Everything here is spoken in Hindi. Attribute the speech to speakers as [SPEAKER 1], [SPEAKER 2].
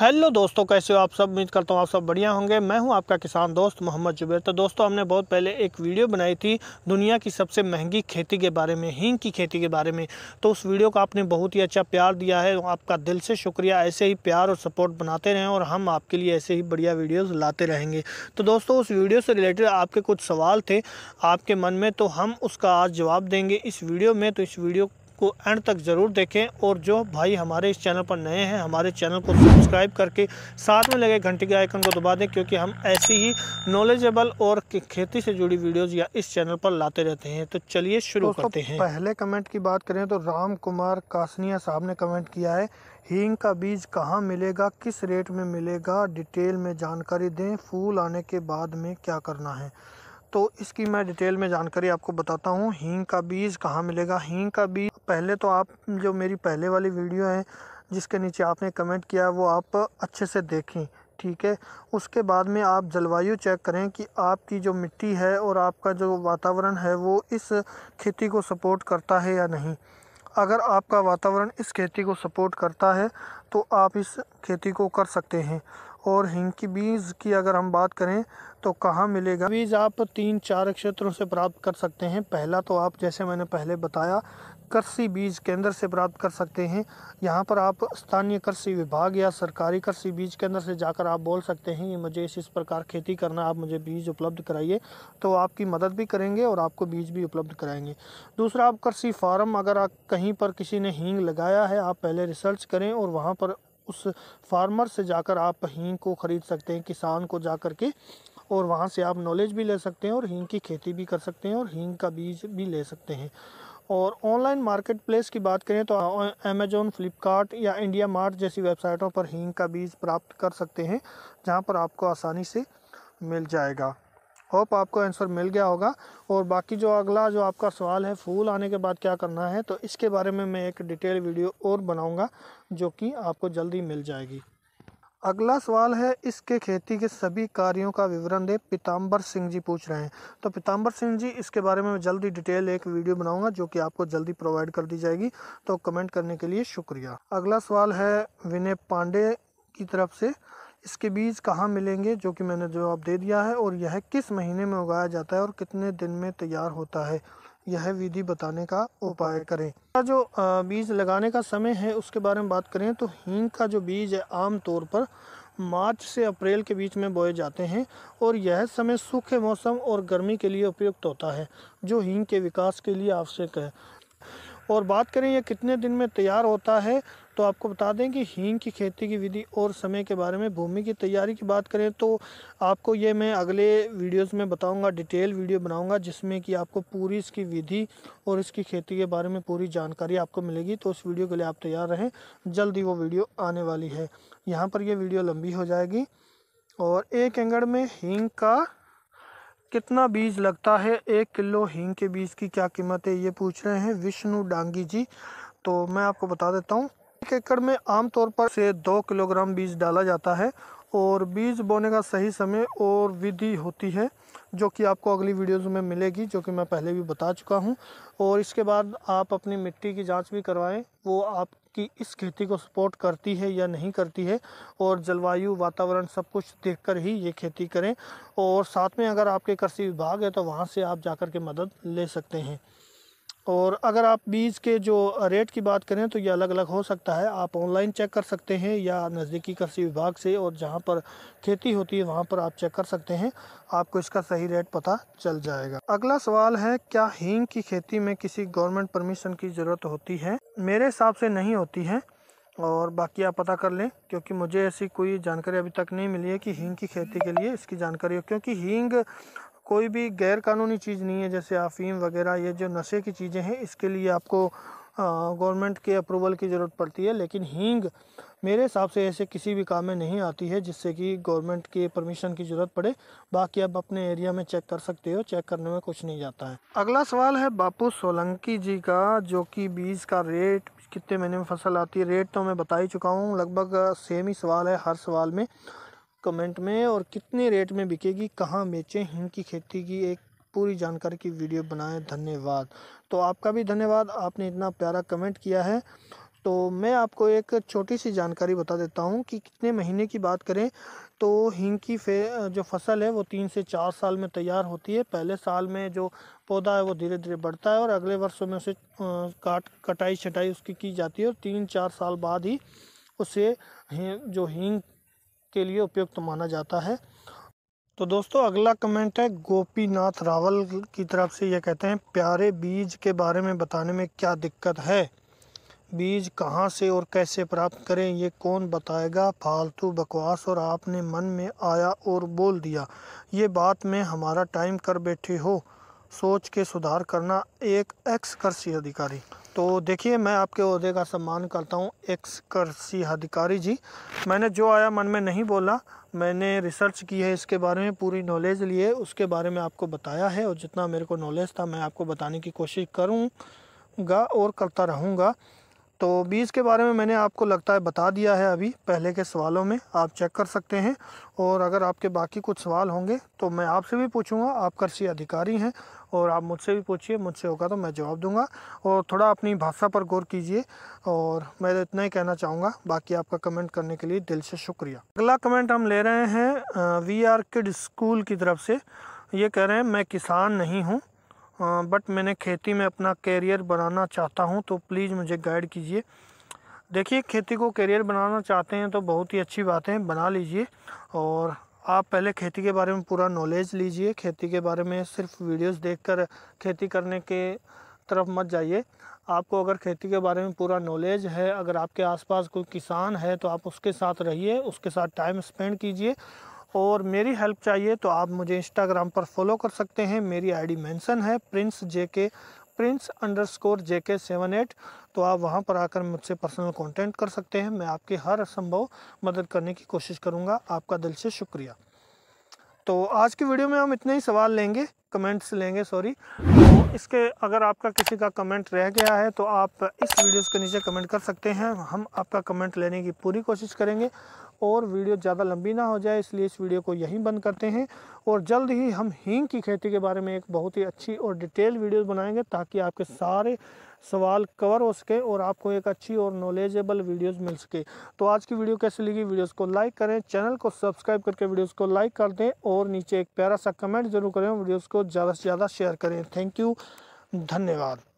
[SPEAKER 1] हेलो दोस्तों कैसे हो आप सब उम्मीद करता हूँ आप सब बढ़िया होंगे मैं हूँ आपका किसान दोस्त मोहम्मद जुबैर तो दोस्तों हमने बहुत पहले एक वीडियो बनाई थी दुनिया की सबसे महंगी खेती के बारे में हींग की खेती के बारे में तो उस वीडियो को आपने बहुत ही अच्छा प्यार दिया है आपका दिल से शुक्रिया ऐसे ही प्यार और सपोर्ट बनाते रहें और हम आपके लिए ऐसे ही बढ़िया वीडियोज़ लाते रहेंगे तो दोस्तों उस वीडियो से रिलेटेड आपके कुछ सवाल थे आपके मन में तो हम उसका आज जवाब देंगे इस वीडियो में तो इस वीडियो को एंड तक ज़रूर देखें और जो भाई हमारे इस चैनल पर नए हैं हमारे चैनल को सब्सक्राइब करके साथ में लगे घंटे के आइकन को दबा दें क्योंकि हम ऐसी ही नॉलेजेबल और खेती से जुड़ी वीडियोज़ या इस चैनल पर लाते रहते हैं तो चलिए शुरू तो करते हैं पहले कमेंट की बात करें तो राम कुमार कासनिया साहब ने कमेंट किया है हींग का बीज कहाँ मिलेगा किस रेट में मिलेगा डिटेल में जानकारी दें फूल आने के बाद में क्या करना है तो इसकी मैं डिटेल में जानकारी आपको बताता हूँ हींग का बीज कहाँ मिलेगा हींग का बीज पहले तो आप जो मेरी पहले वाली वीडियो है जिसके नीचे आपने कमेंट किया वो आप अच्छे से देखें ठीक है उसके बाद में आप जलवायु चेक करें कि आपकी जो मिट्टी है और आपका जो वातावरण है वो इस खेती को सपोर्ट करता है या नहीं अगर आपका वातावरण इस खेती को सपोर्ट करता है तो आप इस खेती को कर सकते हैं और हिंग की बीज की अगर हम बात करें तो कहाँ मिलेगा बीज आप तीन चार क्षेत्रों से प्राप्त कर सकते हैं पहला तो आप जैसे मैंने पहले बताया कृषि बीज केंद्र से प्राप्त कर सकते हैं यहाँ पर आप स्थानीय कृषि विभाग या सरकारी कृषि बीज केंद्र से जाकर आप बोल सकते हैं ये मुझे इस इस प्रकार खेती करना आप मुझे बीज उपलब्ध कराइए तो आपकी मदद भी करेंगे और आपको बीज भी उपलब्ध कराएंगे दूसरा आप कृषि फार्म अगर कहीं पर किसी ने हींग लगाया है आप पहले रिसर्च करें और वहाँ पर उस फार्मर से जाकर आप हींग को ख़रीद सकते हैं किसान को जा कर के और वहाँ से आप नॉलेज भी ले सकते हैं और हींग की खेती भी कर सकते हैं और हींग का बीज भी ले सकते हैं और ऑनलाइन मार्केट प्लेस की बात करें तो अमेजोन फ्लिपकार्ट या इंडिया मार्ट जैसी वेबसाइटों पर हींग का बीज प्राप्त कर सकते हैं जहां पर आपको आसानी से मिल जाएगा होप आपको आंसर मिल गया होगा और बाकी जो अगला जो आपका सवाल है फूल आने के बाद क्या करना है तो इसके बारे में मैं एक डिटेल वीडियो और बनाऊंगा जो कि आपको जल्दी मिल जाएगी अगला सवाल है इसके खेती के सभी कार्यों का विवरण दे पीताम्बर सिंह जी पूछ रहे हैं तो पीताम्बर सिंह जी इसके बारे में मैं जल्दी डिटेल एक वीडियो बनाऊंगा जो कि आपको जल्दी प्रोवाइड कर दी जाएगी तो कमेंट करने के लिए शुक्रिया अगला सवाल है विनय पांडे की तरफ से इसके बीज कहाँ मिलेंगे जो कि मैंने जवाब दे दिया है और यह किस महीने में उगाया जाता है और कितने दिन में तैयार होता है यह विधि बताने का उपाय करें जो बीज लगाने का समय है उसके बारे में बात करें तो हींग का जो बीज है आम तौर पर मार्च से अप्रैल के बीच में बोए जाते हैं और यह समय सूखे मौसम और गर्मी के लिए उपयुक्त होता है जो हींग के विकास के लिए आवश्यक है और बात करें यह कितने दिन में तैयार होता है तो आपको बता दें कि हींग की खेती की विधि और समय के बारे में भूमि की तैयारी की बात करें तो आपको ये मैं अगले वीडियोस में बताऊंगा डिटेल वीडियो बनाऊंगा जिसमें कि आपको पूरी इसकी विधि और इसकी खेती के बारे में पूरी जानकारी आपको मिलेगी तो उस वीडियो के लिए आप तैयार रहें जल्दी वो वीडियो आने वाली है यहाँ पर यह वीडियो लंबी हो जाएगी और एक एंगड़ में हींग का कितना बीज लगता है एक किलो हींग के बीज की क्या कीमत है ये पूछ रहे हैं विष्णु डांगी जी तो मैं आपको बता देता हूँ एक एकड़ में आमतौर पर से दो किलोग्राम बीज डाला जाता है और बीज बोने का सही समय और विधि होती है जो कि आपको अगली वीडियोज़ में मिलेगी जो कि मैं पहले भी बता चुका हूँ और इसके बाद आप अपनी मिट्टी की जाँच भी करवाएँ वो आपकी इस खेती को सपोर्ट करती है या नहीं करती है और जलवायु वातावरण सब कुछ देखकर ही ये खेती करें और साथ में अगर आपके कृषि विभाग है तो वहाँ से आप जाकर के मदद ले सकते हैं और अगर आप बीज के जो रेट की बात करें तो ये अलग अलग हो सकता है आप ऑनलाइन चेक कर सकते हैं या नज़दीकी कृषि विभाग से और जहाँ पर खेती होती है वहाँ पर आप चेक कर सकते हैं आपको इसका सही रेट पता चल जाएगा अगला सवाल है क्या हींग की खेती में किसी गवर्नमेंट परमिशन की ज़रूरत होती है मेरे हिसाब से नहीं होती है और बाकी आप पता कर लें क्योंकि मुझे ऐसी कोई जानकारी अभी तक नहीं मिली है कि हींग की खेती के लिए इसकी जानकारी हो क्योंकि हींग कोई भी गैर कानूनी चीज़ नहीं है जैसे अफ़ीम वगैरह ये जो नशे की चीज़ें हैं इसके लिए आपको गवर्नमेंट के अप्रूवल की ज़रूरत पड़ती है लेकिन हींग मेरे हिसाब से ऐसे किसी भी काम में नहीं आती है जिससे कि गवर्नमेंट के परमिशन की ज़रूरत पड़े बाकी आप अपने एरिया में चेक कर सकते हो चेक करने में कुछ नहीं जाता है अगला सवाल है बापू सोलंकी जी का जो कि बीज का रेट कितने महीने में फसल आती है रेट तो मैं बता ही चुका हूँ लगभग सेम ही सवाल है हर सवाल में कमेंट में और कितने रेट में बिकेगी कहाँ बेचें हिंग की खेती की एक पूरी जानकारी की वीडियो बनाएं धन्यवाद तो आपका भी धन्यवाद आपने इतना प्यारा कमेंट किया है तो मैं आपको एक छोटी सी जानकारी बता देता हूँ कि कितने महीने की बात करें तो हींग की फे जो फसल है वो तीन से चार साल में तैयार होती है पहले साल में जो पौधा है वो धीरे धीरे बढ़ता है और अगले वर्षों में उसे काट कटाई छटाई उसकी की जाती है और तीन चार साल बाद ही उसे जो हींग के लिए उपयुक्त माना जाता है तो दोस्तों अगला कमेंट है गोपीनाथ रावल की तरफ से यह कहते हैं प्यारे बीज के बारे में बताने में क्या दिक्कत है बीज कहाँ से और कैसे प्राप्त करें ये कौन बताएगा फालतू बकवास और आपने मन में आया और बोल दिया ये बात में हमारा टाइम कर बैठे हो सोच के सुधार करना एक एक्स कृषि अधिकारी तो देखिए मैं आपके अहदे का सम्मान करता हूँ एक्स करसी अधिकारी जी मैंने जो आया मन में नहीं बोला मैंने रिसर्च की है इसके बारे में पूरी नॉलेज लिए उसके बारे में आपको बताया है और जितना मेरे को नॉलेज था मैं आपको बताने की कोशिश करूँगा और करता रहूँगा तो बीज के बारे में मैंने आपको लगता है बता दिया है अभी पहले के सवालों में आप चेक कर सकते हैं और अगर आपके बाकी कुछ सवाल होंगे तो मैं आपसे भी पूछूंगा आप कृषि अधिकारी हैं और आप मुझसे भी पूछिए मुझसे होगा तो मैं जवाब दूंगा और थोड़ा अपनी भाषा पर गौर कीजिए और मैं तो इतना ही कहना चाहूँगा बाकी आपका कमेंट करने के लिए दिल से शुक्रिया अगला कमेंट हम ले रहे हैं वी आर किड स्कूल की तरफ से ये कह रहे हैं मैं किसान नहीं हूँ बट मैंने खेती में अपना कैरियर बनाना चाहता हूँ तो प्लीज़ मुझे गाइड कीजिए देखिए खेती को कैरियर बनाना चाहते हैं तो बहुत ही अच्छी बात है बना लीजिए और आप पहले खेती के बारे में पूरा नॉलेज लीजिए खेती के बारे में सिर्फ वीडियोस देखकर खेती करने के तरफ मत जाइए आपको अगर खेती के बारे में पूरा नॉलेज है अगर आपके आसपास कोई किसान है तो आप उसके साथ रहिए उसके साथ टाइम स्पेंड कीजिए और मेरी हेल्प चाहिए तो आप मुझे इंस्टाग्राम पर फॉलो कर सकते हैं मेरी आईडी मेंशन है Prince J K Prince under score जे के सेवन एट तो आप वहां पर आकर मुझसे पर्सनल कांटेक्ट कर सकते हैं मैं आपकी हर संभव मदद करने की कोशिश करूंगा आपका दिल से शुक्रिया तो आज की वीडियो में हम इतने ही सवाल लेंगे कमेंट्स लेंगे सॉरी तो इसके अगर आपका किसी का कमेंट रह गया है तो आप इस वीडियोस के नीचे कमेंट कर सकते हैं हम आपका कमेंट लेने की पूरी कोशिश करेंगे और वीडियो ज़्यादा लंबी ना हो जाए इसलिए इस वीडियो को यहीं बंद करते हैं और जल्द ही हम हींग की खेती के बारे में एक बहुत ही अच्छी और डिटेल वीडियो बनाएंगे ताकि आपके सारे सवाल कवर हो सके और आपको एक अच्छी और नॉलेजेबल वीडियोस मिल सके तो आज की वीडियो कैसी लगी वीडियोस को लाइक करें चैनल को सब्सक्राइब करके वीडियोस को लाइक कर दें और नीचे एक प्यारा सा कमेंट जरूर करें वीडियोस को ज़्यादा से ज़्यादा शेयर करें थैंक यू धन्यवाद